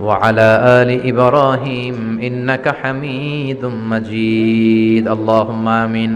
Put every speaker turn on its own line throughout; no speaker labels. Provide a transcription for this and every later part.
وعلى آل إبراهيم إنك حميد مجيد اللهم آمين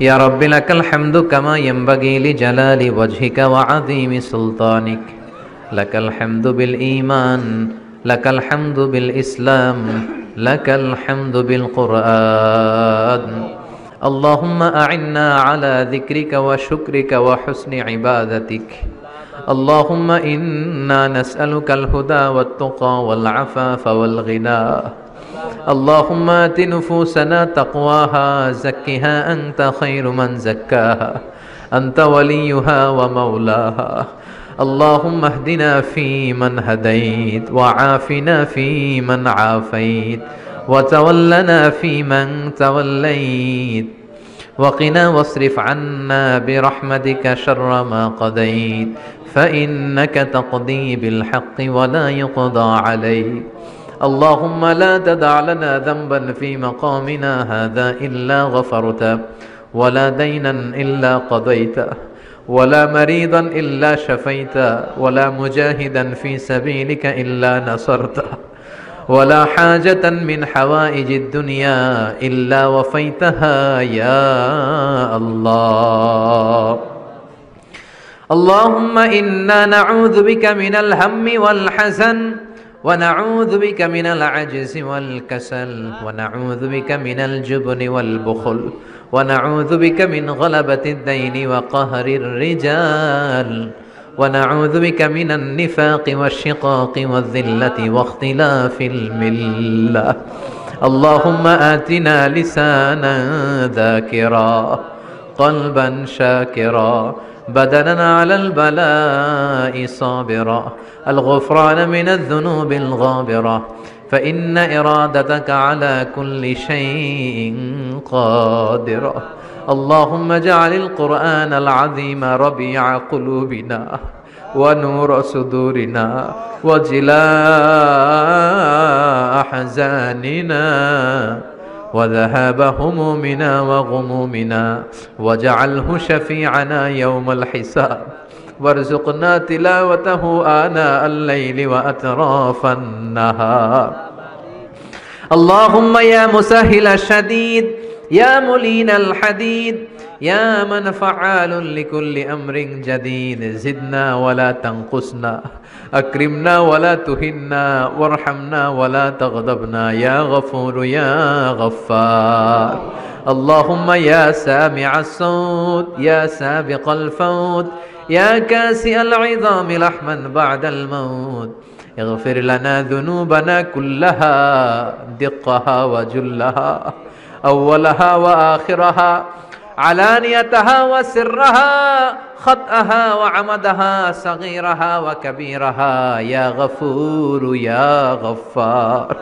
يا رب لك الحمد كما ينبغي لجلال وجهك وعظيم سلطانك لك الحمد بالإيمان لك الحمد بالإسلام لك الحمد بالقرآن اللهم أعنا على ذكرك وشكرك وحسن عبادتك اللهم إنا نسألك الهدى والتقى والعفاف والغنى اللهم آت نفوسنا تقواها زكها أنت خير من زكاها أنت وليها ومولاها اللهم اهدنا فيمن هديت وعافنا فيمن عافيت وتولنا فيمن توليت وقنا واصرف عنا برحمتك شر ما قضيت فإنك تقضي بالحق ولا يقضى عليه اللهم لا تدع لنا ذنبا في مقامنا هذا إلا غفرته ولا دينا إلا قضيته ولا مريضا إلا شفيته ولا مجاهدا في سبيلك إلا نصرته ولا حاجة من حوائج الدنيا إلا وفيتها يا الله اللهم إنا نعوذ بك من الهم والحزن ونعوذ بك من العجز والكسل ونعوذ بك من الجبن والبخل ونعوذ بك من غلبة الدين وقهر الرجال ونعوذ بك من النفاق والشقاق والذلة واختلاف الملة اللهم آتنا لسانا ذاكرا قلبا شاكرا بدنا على البلاء صابرا الغفران من الذنوب الغابرة فإن إرادتك على كل شيء قادرة اللهم اجعل القرآن العظيم ربيع قلوبنا ونور صدورنا وجلاء أحزاننا وذهاب همومنا وغمومنا وجعله شفيعنا يوم الحساب وارزقنا تلاوته آناء الليل وأطراف النهار اللهم يا مسهل الشديد يا ملين الحديد يا من فعال لكل أمر جديد زدنا ولا تنقصنا أكرمنا ولا تهنا وارحمنا ولا تغضبنا يا غفور يا غفار اللهم يا سامع الصوت يا سابق الفوت يا كاسئ العظام لحما بعد الموت اغفر لنا ذنوبنا كلها دقها وجلها أولها وآخرها علانيتها وسرها خطأها وعمدها صغيرها وكبيرها يا غفور يا غفار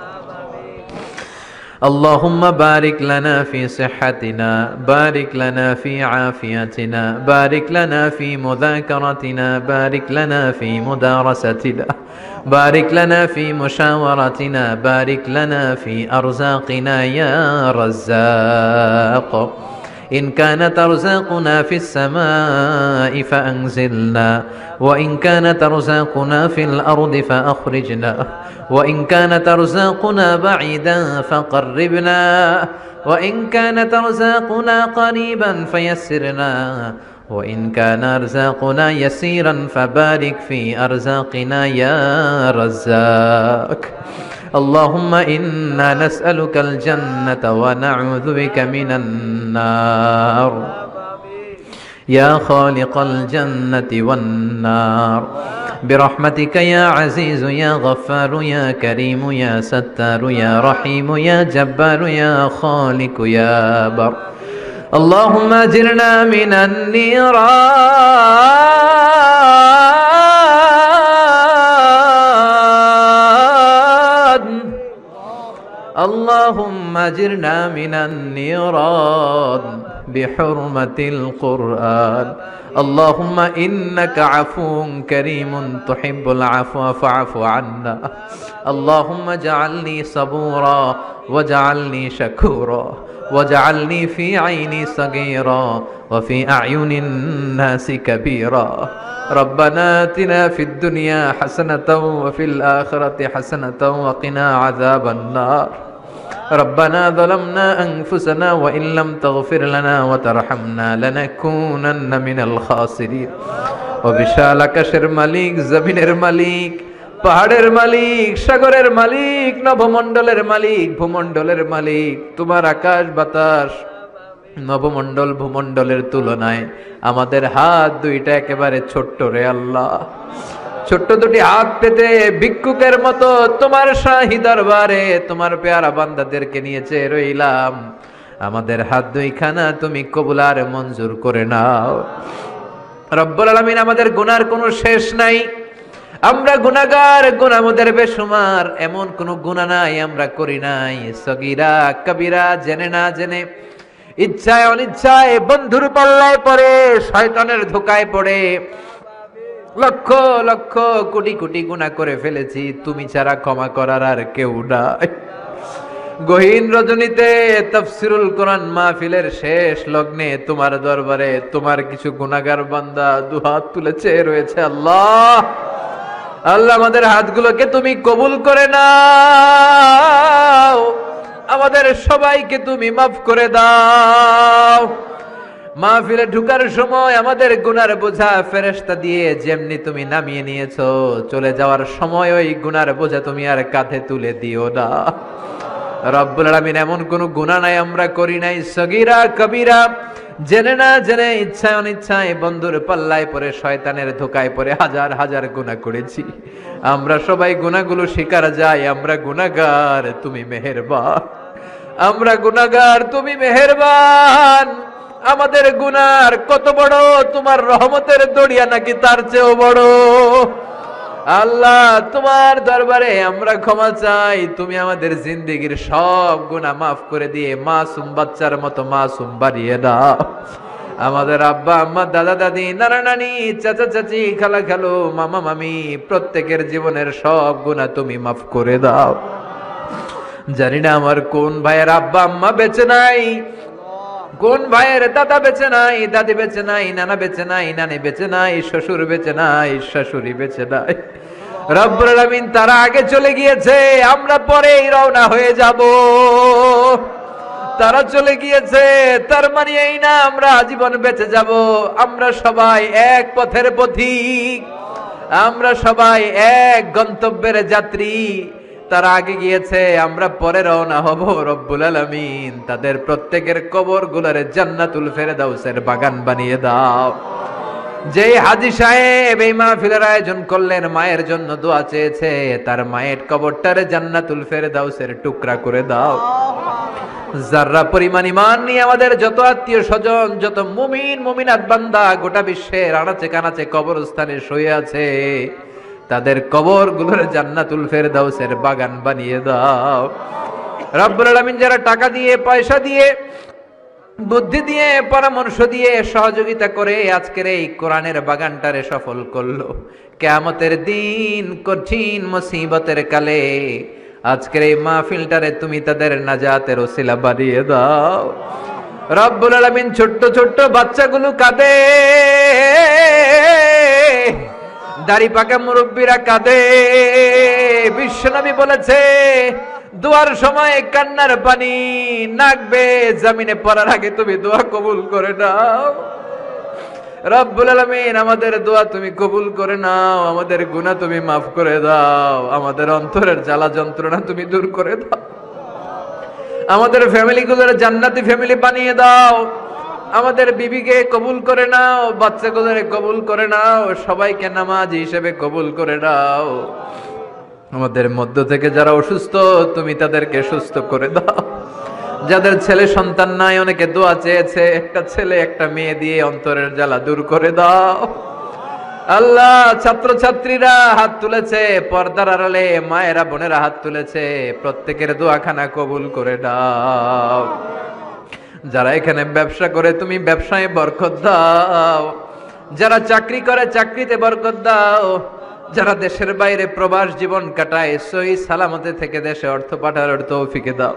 اللهم بارك لنا في صحتنا بارك لنا في عافيتنا بارك لنا في مذاكرتنا بارك لنا في مدارستنا بارك لنا في مشاورتنا بارك لنا في أرزاقنا يا رزاق إن كانت أرزاقنا في السماء فأنزلنا وإن كانت أرزاقنا في الأرض فأخرجنا وإن كانت أرزاقنا بعيدا فقربنا وإن كانت أرزاقنا قريبا فيسرنا وإن كان أرزاقنا يسيرا فبارك في أرزاقنا يا رزاق اللهم إنا نسألك الجنة ونعوذ بك من النار يا خالق الجنة والنار برحمتك يا عزيز يا غفار يا كريم يا ستار يا رحيم يا جبار يا خالق يا بر اللهم اجرنا من النيران اللهم اجرنا من النيران بحرمة القرآن اللهم إنك عفو كريم تحب العفو فاعف عنا اللهم اجعلني صبورا واجعلني شكورا واجعلني في عيني صغيرا وفي أعين الناس كبيرا ربنا آتنا في الدنيا حسنة وفي الآخرة حسنة وقنا عذاب النار ربنا ظلمنا أنفسنا وإن لم تغفر لنا وترحمنا لنكونن من الخاسرين وبشالك شرماليك زمن زمينের পাহাড়ের মালিক সাগরের মালিক নবমন্ডলের মালিক ভূমন্ডলের মালিক তোমার আকাশ বাতাস নবমন্ডল ভূমন্ডলের তুলনায় আমাদের হাত দুইটা একেবারে ছোট্ট রে আল্লাহ ছোট্ট দুটি হাত পেতে ভিক্ষুকের মতো তোমার শাহি দরবারে তোমার পেয়ারা বান্দাদেরকে নিয়েছে রইলাম আমাদের হাত দুইখানা তুমি কবুলার মঞ্জুর করে নাও রব্বুল আলমিন আমাদের গুনার কোনো শেষ নাই আমরা গুনাগার গুণাগার গুণামুদের বেসুমার এমন কোন গুণা নাই আমরা করি নাই সগিরা কবিরা জেনে না জেনে ইচ্ছায় অনিচ্ছায় বন্ধুর পাল্লায় পড়ে শয়তানের ধোকায় পড়ে লক্ষ লক্ষ কোটি কোটি গুণা করে ফেলেছি তুমি ছাড়া ক্ষমা করার আর কেউ নাই গহীন রজনীতে তফসিরুল কোরআন মাহফিলের শেষ লগ্নে তোমার দরবারে তোমার কিছু গুণাগার বান্দা দুহাত তুলেছে রয়েছে আল্লাহ আল্লাহ আমাদের হাতগুলোকে তুমি কবুল করে নাও আমাদের সবাইকে তুমি মাফ করে দাও মাহফিলে ঢুকার সময় আমাদের গুনার বোঝা ফেরেস্তা দিয়ে যেমনি তুমি নামিয়ে নিয়েছ চলে যাওয়ার সময় ওই গুনার বোঝা তুমি আর কাঁধে তুলে দিও না রব্বুল আলমিন এমন কোনো গুণা নাই আমরা করি নাই সগিরা কবিরা জেনে না জেনে ইচ্ছায় অনিচ্ছায় বন্ধুর পাল্লায় পরে শয়তানের ধোকায় পরে হাজার হাজার গুণা করেছি আমরা সবাই গুণাগুলো শিকার যাই আমরা গুণাগার তুমি মেহেরবান আমরা গুণাগার তুমি মেহেরবান আমাদের গুনার কত বড় তোমার রহমতের দড়িয়া নাকি তার চেয়েও বড় আল্লাহ তোমার দরবারে আমরা ক্ষমা চাই তুমি আমাদের জিন্দিগির সব গুণা মাফ করে দিয়ে মাসুম বাচ্চার মতো মাসুম বাড়িয়ে দাও আমাদের আব্বা আম্মা দাদা দাদি নানা নানি চাচা চাচি খালা খালো মামা মামি প্রত্যেকের জীবনের সব গুণা তুমি মাফ করে দাও জানি না আমার কোন ভাইয়ের আব্বা আম্মা বেঁচে নাই কোন ভাইয়ের দাদা বেঁচে নাই দাদি বেঁচে নাই নানা বেঁচে নাই নানি বেঁচে নাই শ্বশুর বেঁচে নাই শাশুড়ি বেঁচে নাই রব্বুল রামিন তারা আগে চলে গিয়েছে আমরা পরেই রওনা হয়ে যাব তারা চলে গিয়েছে তার মানে এই না আমরা আজীবন বেঁচে যাব আমরা সবাই এক পথের পথিক আমরা সবাই এক গন্তব্যের যাত্রী তারা আগে গিয়েছে আমরা পরে রওনা হব রব্বুল আলমিন তাদের প্রত্যেকের কবর গুলারে জান্নাতুল ফেরে দাও বাগান বানিয়ে দাও যে হাজি সাহেব এই মাহফিলের আয়োজন করলেন মায়ের জন্য দোয়া চেয়েছে তার মায়ের কবরটারে জান্নাতুল ফেরে ফেরদাউসের টুকরা করে দাও যারা পরিমাণ ইমান নিয়ে আমাদের যত আত্মীয় স্বজন যত মুমিন মুমিনাত বান্দা গোটা বিশ্বের আনাচে কানাচে কবরস্থানে শুয়ে আছে তাদের কবর গুলোর জান্নাতুল ফেরদাউসের বাগান বানিয়ে দাও রব্বুল আলমিন যারা টাকা দিয়ে পয়সা দিয়ে বুদ্ধি দিয়ে পরামর্শ দিয়ে সহযোগিতা করে আজকের এই কোরআনের বাগানটারে সফল করলো কেয়ামতের দিন কঠিন মুসিবতের কালে আজকের এই মাহফিলটারে তুমি তাদের নাজাতের ওসিলা বাড়িয়ে দাও রব্বুল আলমিন ছোট্ট ছোট্ট বাচ্চাগুলো কাঁদে দাড়ি পাকা মুরব্বীরা কাঁদে বিশ্বনবী বলেছে দোয়ার সময় কান্নার পানি নাকবে জামিনে পড়ার আগে তুমি দোয়া কবুল করে নাও রব্বুল আলমিন আমাদের দোয়া তুমি কবুল করে নাও আমাদের গুণা তুমি মাফ করে দাও আমাদের অন্তরের জ্বালা যন্ত্রণা তুমি দূর করে দাও আমাদের ফ্যামিলিগুলোর জান্নাতি ফ্যামিলি বানিয়ে দাও আমাদের বিবিকে কবুল করে নাও বাচ্চা কোদারে কবুল করে নাও সবাইকে নামাজ হিসেবে কবুল করে নাও আমাদের মধ্য থেকে যারা অসুস্থ তুমি তাদেরকে সুস্থ করে দাও যাদের ছেলে সন্তান নাই অনেকে দোয়া চেয়েছে একটা ছেলে একটা মেয়ে দিয়ে অন্তরের জ্বালা দূর করে দাও আল্লাহ ছাত্রছাত্রীরা হাত তুলেছে পর্দার আড়ালে মায়েরা বোনেরা হাত তুলেছে প্রত্যেকের দোয়াখানা কবুল করে দাও যারা এখানে ব্যবসা করে তুমি ব্যবসায় বরকত দাও যারা চাকরি করে চাকরিতে বরকত দাও যারা দেশের বাইরে প্রবাস জীবন কাটায় সই সালামতে থেকে দেশে অর্থ পাঠানোর তৌফিকে দাও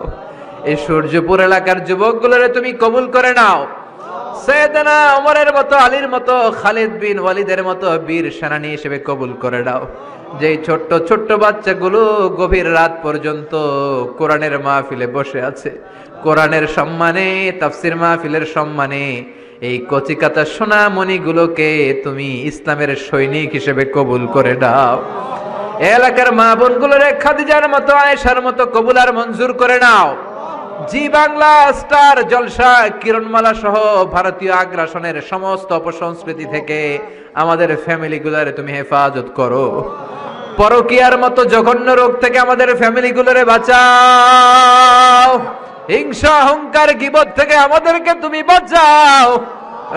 এই সূর্যপুর এলাকার যুবকগুলোরে তুমি কবুল করে নাও সৈয়দনা ওমরের মতো আলীর মতো খালিদ বিন ওয়ালিদের মতো বীর সেনানী হিসেবে কবুল করে দাও যেই ছোট্ট ছোট্ট বাচ্চাগুলো গভীর রাত পর্যন্ত কোরআনের মাহফিলে বসে আছে কোরআনের সম্মানে তাফসির মাহফিলের সম্মানে এই কচিকাতা সোনামণিগুলোকে তুমি ইসলামের সৈনিক হিসেবে কবুল করে দাও এলাকার মা বোনগুলোর খাদিজার মতো আয়েশার মতো কবুলার মঞ্জুর করে নাও জি বাংলা স্টার জলসা কিরণমালা সহ ভারতীয় আগ্রাসনের সমস্ত অপসংস্কৃতি থেকে আমাদের ফ্যামিলিগুলোরে তুমি হেফাজত করো পরকিয়ার মতো জঘন্য রোগ থেকে আমাদের ফ্যামিলি ফ্যামিলিগুলোরে বাঁচাও হিংসা অহংকার গিবত থেকে আমাদেরকে তুমি বাঁচাও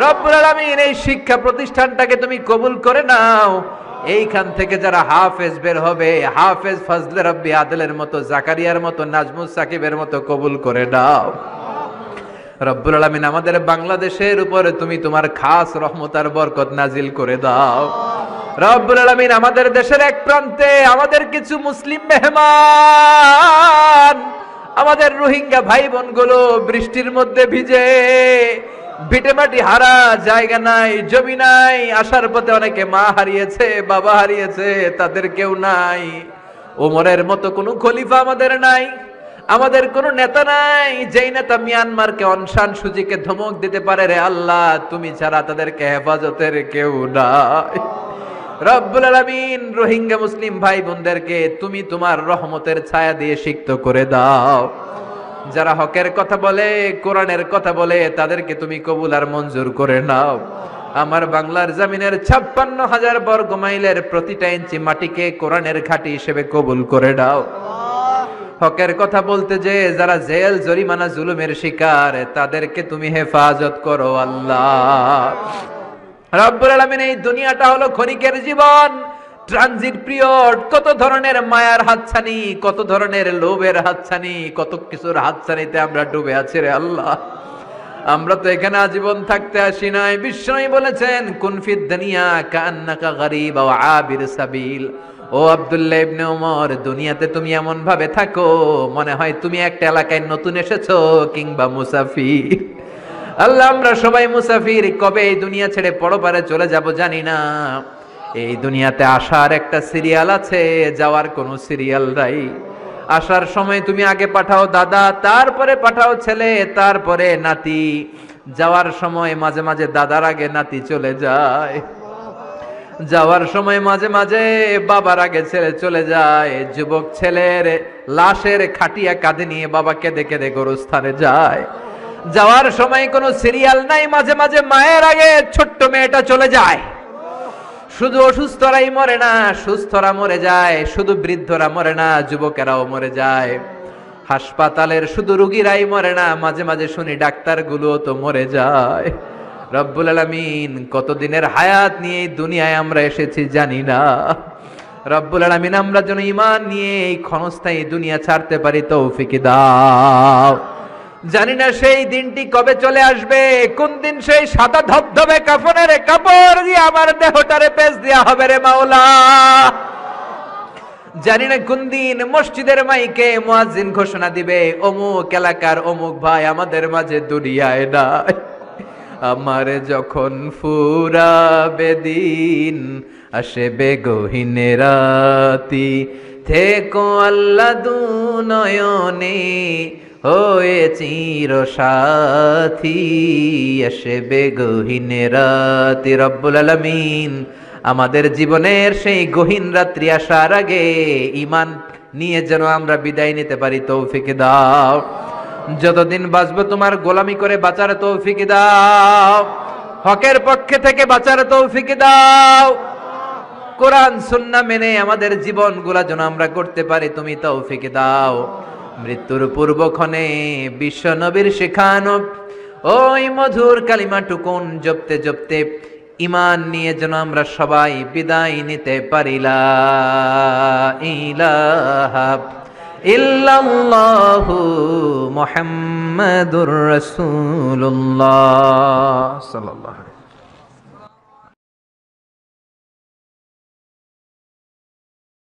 রব্বুল আলামিন এই শিক্ষা প্রতিষ্ঠানটাকে তুমি কবুল করে নাও এইখান থেকে যারা হাফেজ বের হবে হাফেজ ফজলে রব্বি আদলের মতো জাকারিয়ার মতো নাজমুল সাকিবের মতো কবুল করে নাও রব্বুল আলমিন আমাদের বাংলাদেশের উপরে তুমি তোমার খাস রহমতার বরকত নাজিল করে দাও রব্বুল আলমিন আমাদের দেশের এক প্রান্তে আমাদের কিছু মুসলিম মেহমান আমাদের রোহিঙ্গা ভাই বোনগুলো বৃষ্টির মধ্যে ভিজে ভিটেমাটি হারা জায়গা নাই জমি নাই আসার পথে অনেকে মা হারিয়েছে বাবা হারিয়েছে তাদের কেউ নাই ওমরের মতো কোনো খলিফা আমাদের নাই আমাদের কোনো নেতা নাই যেই নেতা মিয়ানমারকে অনশান সুজিকে ধমক দিতে পারে রে আল্লাহ তুমি ছাড়া তাদেরকে হেফাজতের কেউ নাই রব্বুল আলমিন রোহিঙ্গা মুসলিম ভাই বোনদেরকে তুমি তোমার রহমতের ছায়া দিয়ে সিক্ত করে দাও যারা হকের কথা বলে কোরআনের কথা বলে তাদেরকে তুমি কবুল আর মঞ্জুর করে নাও আমার বাংলার জামিনের ছাপ্পান্ন হাজার বর্গ মাইলের প্রতিটা ইঞ্চি মাটিকে কোরআনের ঘাটি হিসেবে কবুল করে নাও হকের কথা বলতে যে যারা জেল জরিমানা জুলুমের শিকার তাদেরকে তুমি হেফাজত করো আল্লাহ রব্বুল আলমিন এই দুনিয়াটা হলো খনিকের জীবন ট্রানজিট পিরিয়ড কত ধরনের মায়ার হাতছানি কত ধরনের লোভের হাতছানি কত কিছুর হাতছানিতে আমরা ডুবে আছি রে আল্লাহ আমরা তো এখানে আজীবন থাকতে আসি নাই বিস্ময় বলেছেন কুনফিদ দুনিয়া কান্নাকা গরিব ও আবির সাবিল ও আব্দুল্লাহ ইবনে ওমর দুনিয়াতে তুমি এমন ভাবে থাকো মনে হয় তুমি একটা এলাকায় নতুন এসেছো কিংবা মুসাফির আল্লাহ আমরা সবাই মুসাফির কবে এই দুনিয়া ছেড়ে পরপারে চলে যাব জানি না এই দুনিয়াতে আসার একটা সিরিয়াল আছে যাওয়ার কোনো সিরিয়াল নাই আসার সময় তুমি আগে পাঠাও দাদা তারপরে পাঠাও ছেলে তারপরে নাতি যাওয়ার সময় মাঝে মাঝে দাদার আগে নাতি চলে যায় যাওয়ার সময় মাঝে মাঝে বাবার আগে ছেলে চলে যায় যুবক ছেলের লাশের খাটিয়া কাঁধে নিয়ে বাবাকে কেঁদে দেখে গোরস্থানে যায় যাওয়ার সময় কোনো সিরিয়াল নাই মাঝে মাঝে মায়ের আগে ছোট্ট মেয়েটা চলে যায় শুধু অসুস্থরাই মরে না সুস্থরা মরে যায় শুধু বৃদ্ধরা মরে না যুবকেরাও মরে যায় হাসপাতালের শুধু রুগীরাই মরে না মাঝে মাঝে শুনি ডাক্তারগুলোও তো মরে যায় রব্বুল আলমিন কতদিনের হায়াত নিয়ে দুনিয়ায় আমরা এসেছি জানি না রব্বুল আলমিন আমরা যেন ইমান নিয়ে এই ক্ষণস্থায়ী দুনিয়া ছাড়তে পারি তৌফিকে দাও জানি না সেই দিনটি কবে চলে আসবে কোন দিন সেই সাদা ধবধবে কাফনের কাপড় দিয়ে আমার দেহটারে পেজ দেওয়া হবে রে মাওলা জানি না কোন দিন মসজিদের মাইকে মোয়াজিন ঘোষণা দিবে অমুক এলাকার অমুক ভাই আমাদের মাঝে দুনিয়ায় নাই আমার যখন ফুরাবে দিন আসে বেগহীনে রাতি থেকো আল্লাহ দু নয়নে হয়ে চির সাথী এসে বেগহীনে রাতি রব্বুল আলমিন আমাদের জীবনের সেই গহীন রাত্রি আসার আগে ইমান নিয়ে যেন আমরা বিদায় নিতে পারি তৌফিকে দাও যতদিন বাঁচবো তোমার গোলামি করে বাঁচার ফিকে দাও হকের পক্ষে থেকে বাঁচার তৌফিকে দাও কোরআন সুন্না মেনে আমাদের জীবনগুলা যেন আমরা করতে পারি তুমি তৌফিক দাও মৃত্যুর পূর্বক্ষণে বিশ্বনবীর শেখানো ওই মধুর কালিমা টুকুন জপতে জপতে ইমান নিয়ে যেন আমরা সবাই বিদায় নিতে পারিলা ইল্লাল্লাহু